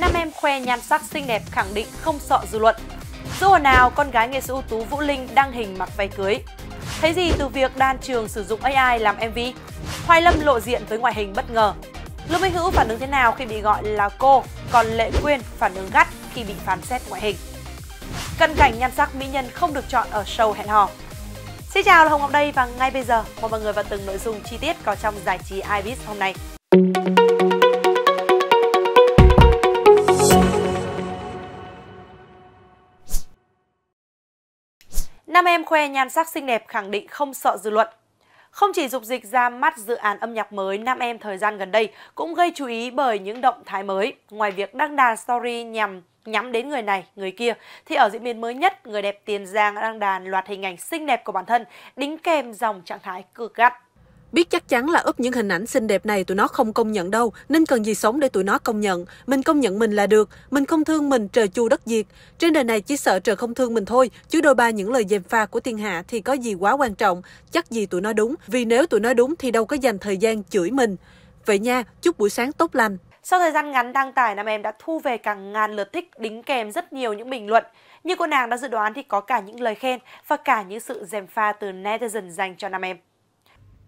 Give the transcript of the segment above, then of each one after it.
nam em khoe nhan sắc xinh đẹp khẳng định không sợ dư luận. Dù hồi nào, con gái nghệ sĩ ưu tú Vũ Linh đăng hình mặc váy cưới. Thấy gì từ việc đan trường sử dụng AI làm MV? Hoài Lâm lộ diện với ngoại hình bất ngờ. Lưu Minh Hữu phản ứng thế nào khi bị gọi là cô, còn Lệ Quyên phản ứng gắt khi bị phán xét ngoại hình. Cận cảnh nhan sắc mỹ nhân không được chọn ở show hẹn hò. Xin chào là Hồng Ngọc đây và ngay bây giờ mời mọi người vào từng nội dung chi tiết có trong giải trí Ibis hôm nay. Nam em khoe nhan sắc xinh đẹp khẳng định không sợ dư luận. Không chỉ dục dịch ra mắt dự án âm nhạc mới, Nam Em thời gian gần đây cũng gây chú ý bởi những động thái mới. Ngoài việc đăng đàn story nhằm nhắm đến người này, người kia, thì ở diễn biến mới nhất, người đẹp Tiền Giang đăng đàn loạt hình ảnh xinh đẹp của bản thân, đính kèm dòng trạng thái cực gắt. Biết chắc chắn là úp những hình ảnh xinh đẹp này tụi nó không công nhận đâu, nên cần gì sống để tụi nó công nhận. Mình công nhận mình là được, mình không thương mình trời chu đất diệt. Trên đời này chỉ sợ trời không thương mình thôi, chứ đôi ba những lời dèm pha của thiên hạ thì có gì quá quan trọng. Chắc gì tụi nó đúng, vì nếu tụi nó đúng thì đâu có dành thời gian chửi mình. Vậy nha, chúc buổi sáng tốt lành. Sau thời gian ngắn đăng tải, nam em đã thu về cả ngàn lượt thích đính kèm rất nhiều những bình luận. Như cô nàng đã dự đoán thì có cả những lời khen và cả những sự dèm pha từ netizen dành cho nam em.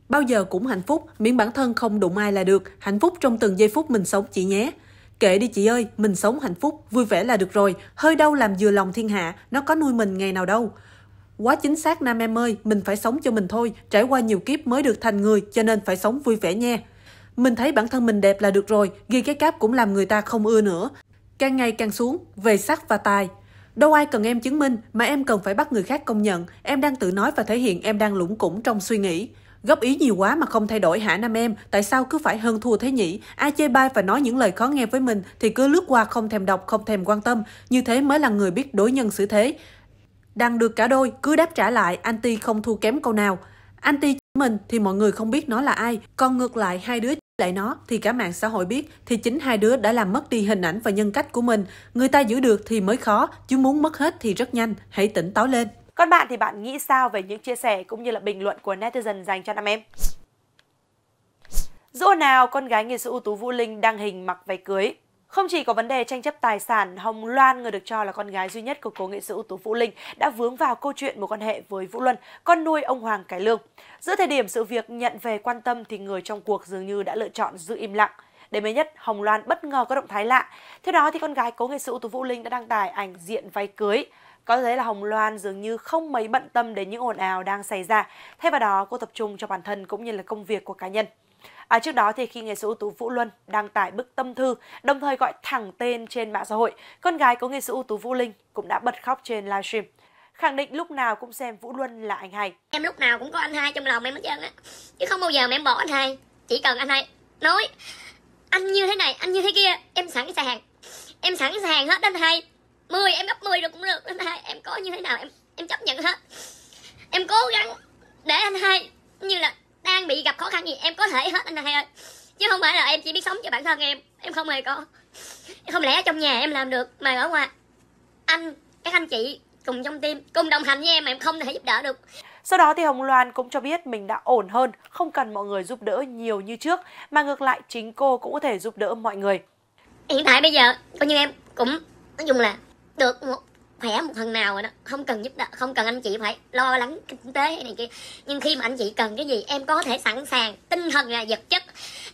Bao giờ cũng hạnh phúc, miễn bản thân không đụng ai là được, hạnh phúc trong từng giây phút mình sống chị nhé. Kệ đi chị ơi, mình sống hạnh phúc, vui vẻ là được rồi, hơi đau làm vừa lòng thiên hạ, nó có nuôi mình ngày nào đâu. Quá chính xác Nam em ơi, mình phải sống cho mình thôi, trải qua nhiều kiếp mới được thành người cho nên phải sống vui vẻ nha. Mình thấy bản thân mình đẹp là được rồi, ghi cái cáp cũng làm người ta không ưa nữa. Càng ngày càng xuống, về sắc và tài. Đâu ai cần em chứng minh mà em cần phải bắt người khác công nhận, em đang tự nói và thể hiện em đang lũng củng trong suy nghĩ. Góp ý nhiều quá mà không thay đổi hả Nam em? Tại sao cứ phải hơn thua thế nhỉ? Ai chê bai và nói những lời khó nghe với mình thì cứ lướt qua không thèm đọc, không thèm quan tâm. Như thế mới là người biết đối nhân xử thế. Đang được cả đôi, cứ đáp trả lại, anti không thua kém câu nào. Anti chỉ mình thì mọi người không biết nó là ai, còn ngược lại hai đứa lại nó thì cả mạng xã hội biết thì chính hai đứa đã làm mất đi hình ảnh và nhân cách của mình. Người ta giữ được thì mới khó, chứ muốn mất hết thì rất nhanh, hãy tỉnh táo lên. Còn bạn thì bạn nghĩ sao về những chia sẻ cũng như là bình luận của netizen dành cho nam em? Dù nào con gái nghệ sĩ ưu tú Vũ Linh đăng hình mặc váy cưới. Không chỉ có vấn đề tranh chấp tài sản, Hồng Loan, người được cho là con gái duy nhất của cố nghệ sĩ ưu tú Vũ Linh, đã vướng vào câu chuyện mối quan hệ với Vũ Luân, con nuôi ông Hoàng Cái Lương. Giữa thời điểm sự việc nhận về quan tâm thì người trong cuộc dường như đã lựa chọn giữ im lặng. Đến mới nhất, Hồng Loan bất ngờ có động thái lạ. Theo đó, thì con gái cố nghệ sĩ ưu tú Vũ Linh đã đăng tải ảnh diện váy cưới. Có thể là Hồng Loan dường như không mấy bận tâm đến những ồn ào đang xảy ra, thay vào đó cô tập trung cho bản thân cũng như là công việc của cá nhân. À, trước đó thì khi nghệ sĩ ưu tú Vũ Luân đăng tải bức tâm thư, đồng thời gọi thẳng tên trên mạng xã hội, con gái của nghệ sĩ ưu tú Vũ Linh cũng đã bật khóc trên livestream khẳng định lúc nào cũng xem Vũ Luân là anh hai. Em lúc nào cũng có anh hai trong lòng em hết trơn á. Chứ không bao giờ mà em bỏ anh hai. Chỉ cần anh hai nói anh như thế này, anh như thế kia, em sẵn sàng. Em sẵn sàng hết anh hai. 10 em gấp 10 được cũng được anh hai em có như thế nào em em chấp nhận hết em cố gắng để anh hai như là đang bị gặp khó khăn gì em có thể hết anh hai ơi chứ không phải là em chỉ biết sống cho bản thân em em không hề có không lẽ trong nhà em làm được mà ở ngoài anh các anh chị cùng trong tim cùng đồng hành với em mà em không thể giúp đỡ được sau đó thì Hồng Loan cũng cho biết mình đã ổn hơn, không cần mọi người giúp đỡ nhiều như trước, mà ngược lại chính cô cũng có thể giúp đỡ mọi người. Hiện tại bây giờ, coi như em cũng nói chung là được một khỏe một phần nào rồi đó không cần giúp đỡ không cần anh chị phải lo lắng kinh tế hay này kia nhưng khi mà anh chị cần cái gì em có thể sẵn sàng tinh thần là vật chất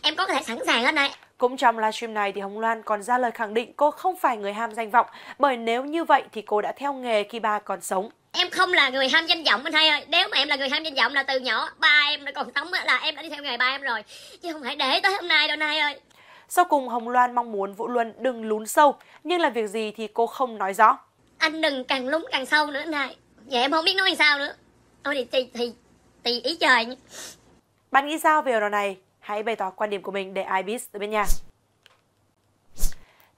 em có thể sẵn sàng ở đây cũng trong livestream này thì Hồng Loan còn ra lời khẳng định cô không phải người ham danh vọng bởi nếu như vậy thì cô đã theo nghề khi ba còn sống. Em không là người ham danh vọng anh hai ơi, nếu mà em là người ham danh vọng là từ nhỏ ba em còn sống là em đã đi theo nghề ba em rồi chứ không phải để tới hôm nay đâu nay ơi. Sau cùng, Hồng Loan mong muốn Vũ Luân đừng lún sâu, nhưng là việc gì thì cô không nói rõ. Anh đừng càng lún càng sâu nữa này. Dạ em không biết nói sao nữa. Thôi thì thì thì, thì ý trời. Bạn nghĩ sao về điều này? Hãy bày tỏ quan điểm của mình để ai biết ở bên nhà.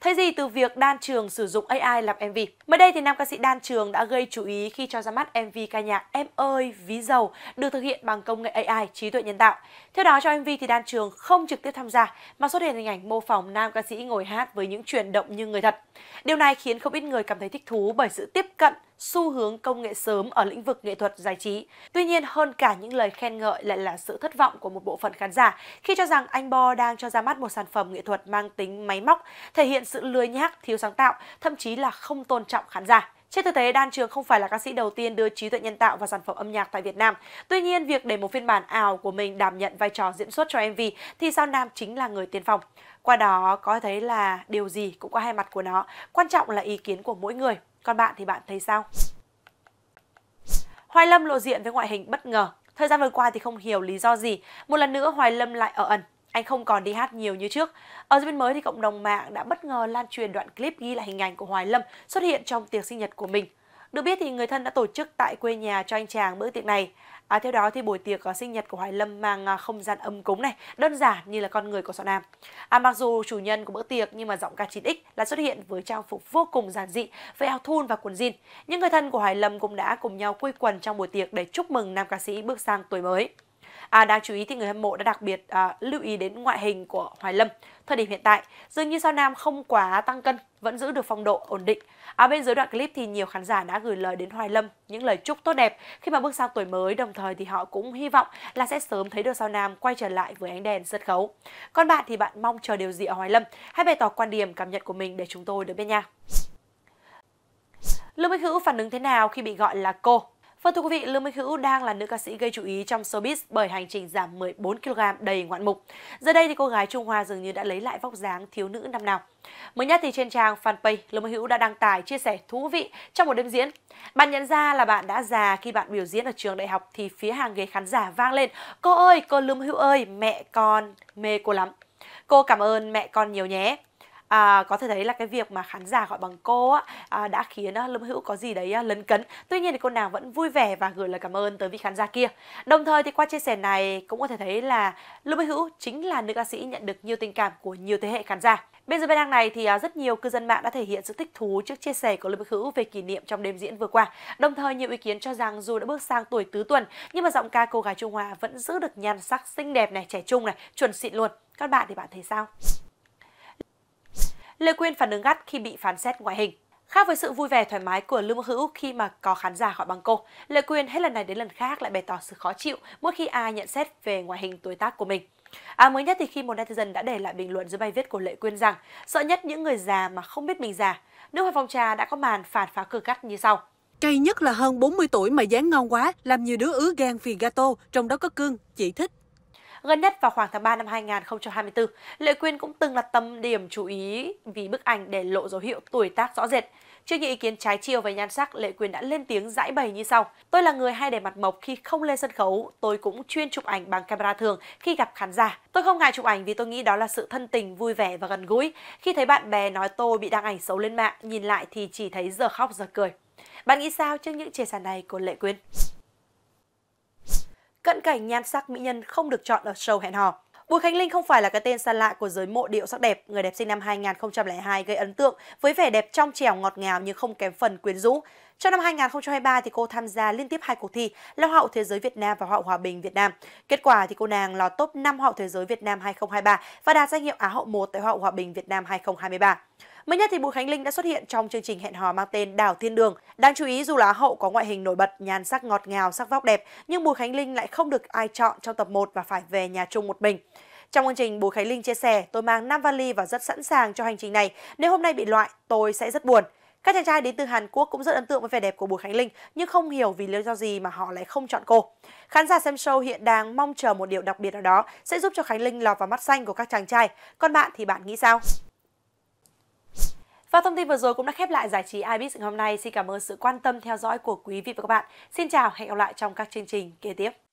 Thay gì từ việc Đan Trường sử dụng AI làm MV? Mới đây thì nam ca sĩ Đan Trường đã gây chú ý khi cho ra mắt MV ca nhạc Em ơi ví dầu được thực hiện bằng công nghệ AI trí tuệ nhân tạo. Theo đó cho MV thì Đan Trường không trực tiếp tham gia mà xuất hiện hình ảnh mô phỏng nam ca sĩ ngồi hát với những chuyển động như người thật. Điều này khiến không ít người cảm thấy thích thú bởi sự tiếp cận xu hướng công nghệ sớm ở lĩnh vực nghệ thuật giải trí. Tuy nhiên, hơn cả những lời khen ngợi lại là sự thất vọng của một bộ phận khán giả khi cho rằng anh Bo đang cho ra mắt một sản phẩm nghệ thuật mang tính máy móc, thể hiện sự lười nhác, thiếu sáng tạo, thậm chí là không tôn trọng khán giả. Trên thực tế, Đan Trường không phải là ca sĩ đầu tiên đưa trí tuệ nhân tạo vào sản phẩm âm nhạc tại Việt Nam. Tuy nhiên, việc để một phiên bản ảo của mình đảm nhận vai trò diễn xuất cho MV thì Sao Nam chính là người tiên phong. Qua đó, có thấy là điều gì cũng có hai mặt của nó, quan trọng là ý kiến của mỗi người. Còn bạn thì bạn thấy sao? Hoài Lâm lộ diện với ngoại hình bất ngờ. Thời gian vừa qua thì không hiểu lý do gì, một lần nữa Hoài Lâm lại ở ẩn. Anh không còn đi hát nhiều như trước. Ở diễn biến mới thì cộng đồng mạng đã bất ngờ lan truyền đoạn clip ghi lại hình ảnh của Hoài Lâm xuất hiện trong tiệc sinh nhật của mình. Được biết thì người thân đã tổ chức tại quê nhà cho anh chàng bữa tiệc này. À, theo đó thì buổi tiệc uh, sinh nhật của Hoài Lâm mang ờ, không gian âm cúng này, đơn giản như là con người của Sọ Nam. À, mặc dù chủ nhân của bữa tiệc nhưng mà giọng ca 9X là xuất hiện với trang phục vô cùng giản dị với áo thun và quần jean. Những người thân của Hoài Lâm cũng đã cùng nhau quây quần trong buổi tiệc để chúc mừng nam ca sĩ bước sang tuổi mới. À, đáng chú ý thì người hâm mộ đã đặc biệt à, lưu ý đến ngoại hình của Hoài Lâm. Thời điểm hiện tại, dường như sao Nam không quá tăng cân, vẫn giữ được phong độ ổn định. À, bên dưới đoạn clip thì nhiều khán giả đã gửi lời đến Hoài Lâm những lời chúc tốt đẹp khi mà bước sang tuổi mới, đồng thời thì họ cũng hy vọng là sẽ sớm thấy được sao Nam quay trở lại với ánh đèn sân khấu. Còn bạn thì bạn mong chờ điều gì ở Hoài Lâm? Hãy bày tỏ quan điểm, cảm nhận của mình để chúng tôi được biết nha. Lưu Bích Hữu phản ứng thế nào khi bị gọi là cô? Vâng thưa quý vị, Lương Minh Hữu đang là nữ ca sĩ gây chú ý trong showbiz bởi hành trình giảm 14kg đầy ngoạn mục. Giờ đây thì cô gái Trung Hoa dường như đã lấy lại vóc dáng thiếu nữ năm nào. Mới nhất thì trên trang fanpage, Lương Minh Hữu đã đăng tải chia sẻ thú vị trong một đêm diễn. Bạn nhận ra là bạn đã già khi bạn biểu diễn ở trường đại học thì phía hàng ghế khán giả vang lên Cô ơi, cô Lương Hữu ơi, mẹ con mê cô lắm. Cô cảm ơn mẹ con nhiều nhé à, có thể thấy là cái việc mà khán giả gọi bằng cô á, à, đã khiến à, Lâm Hữu có gì đấy à, lấn cấn. Tuy nhiên thì cô nàng vẫn vui vẻ và gửi lời cảm ơn tới vị khán giả kia. Đồng thời thì qua chia sẻ này cũng có thể thấy là Lâm Hữu chính là nữ ca sĩ nhận được nhiều tình cảm của nhiều thế hệ khán giả. Bên dưới bài đăng này thì à, rất nhiều cư dân mạng đã thể hiện sự thích thú trước chia sẻ của Lâm Bích Hữu về kỷ niệm trong đêm diễn vừa qua. Đồng thời nhiều ý kiến cho rằng dù đã bước sang tuổi tứ tuần nhưng mà giọng ca cô gái Trung Hoa vẫn giữ được nhan sắc xinh đẹp này, trẻ trung này, chuẩn xịn luôn. Các bạn thì bạn thấy sao? Lê Quyên phản ứng gắt khi bị phán xét ngoại hình. Khác với sự vui vẻ thoải mái của Lưu Mộng Hữu khi mà có khán giả gọi bằng cô, Lê Quyên hết lần này đến lần khác lại bày tỏ sự khó chịu mỗi khi ai nhận xét về ngoại hình tuổi tác của mình. À, mới nhất thì khi một netizen đã để lại bình luận dưới bài viết của Lệ Quyên rằng sợ nhất những người già mà không biết mình già. Nước hoa Phong trà đã có màn phản phá cực gắt như sau. Cay nhất là hơn 40 tuổi mà dáng ngon quá, làm nhiều đứa ứa gan vì gato, trong đó có cương, chỉ thích. Gần nhất vào khoảng tháng 3 năm 2024, Lệ Quyên cũng từng là tâm điểm chú ý vì bức ảnh để lộ dấu hiệu tuổi tác rõ rệt. Trước những ý kiến trái chiều về nhan sắc, Lệ Quyên đã lên tiếng giải bày như sau. Tôi là người hay để mặt mộc khi không lên sân khấu, tôi cũng chuyên chụp ảnh bằng camera thường khi gặp khán giả. Tôi không ngại chụp ảnh vì tôi nghĩ đó là sự thân tình, vui vẻ và gần gũi. Khi thấy bạn bè nói tôi bị đăng ảnh xấu lên mạng, nhìn lại thì chỉ thấy giờ khóc giờ cười. Bạn nghĩ sao trước những chia sẻ này của Lệ Quyên? cận cảnh nhan sắc mỹ nhân không được chọn ở show hẹn hò. Bùi Khánh Linh không phải là cái tên xa lạ của giới mộ điệu sắc đẹp, người đẹp sinh năm 2002 gây ấn tượng với vẻ đẹp trong trẻo ngọt ngào nhưng không kém phần quyến rũ. Trong năm 2023 thì cô tham gia liên tiếp hai cuộc thi là hậu Thế giới Việt Nam và hậu Hòa bình Việt Nam. Kết quả thì cô nàng lọt top 5 hậu Thế giới Việt Nam 2023 và đạt danh hiệu Á hậu 1 tại hậu Hòa bình Việt Nam 2023. Mới nhất thì Bùi Khánh Linh đã xuất hiện trong chương trình hẹn hò mang tên Đảo Thiên Đường. Đáng chú ý dù là hậu có ngoại hình nổi bật, nhan sắc ngọt ngào, sắc vóc đẹp, nhưng Bùi Khánh Linh lại không được ai chọn trong tập 1 và phải về nhà chung một mình. Trong chương trình, Bùi Khánh Linh chia sẻ, tôi mang 5 vali và rất sẵn sàng cho hành trình này. Nếu hôm nay bị loại, tôi sẽ rất buồn. Các chàng trai đến từ Hàn Quốc cũng rất ấn tượng với vẻ đẹp của Bùi Khánh Linh, nhưng không hiểu vì lý do gì mà họ lại không chọn cô. Khán giả xem show hiện đang mong chờ một điều đặc biệt ở đó sẽ giúp cho Khánh Linh lọt vào mắt xanh của các chàng trai. Còn bạn thì bạn nghĩ sao? Và thông tin vừa rồi cũng đã khép lại giải trí iBiz ngày hôm nay. Xin cảm ơn sự quan tâm theo dõi của quý vị và các bạn. Xin chào, hẹn gặp lại trong các chương trình kế tiếp.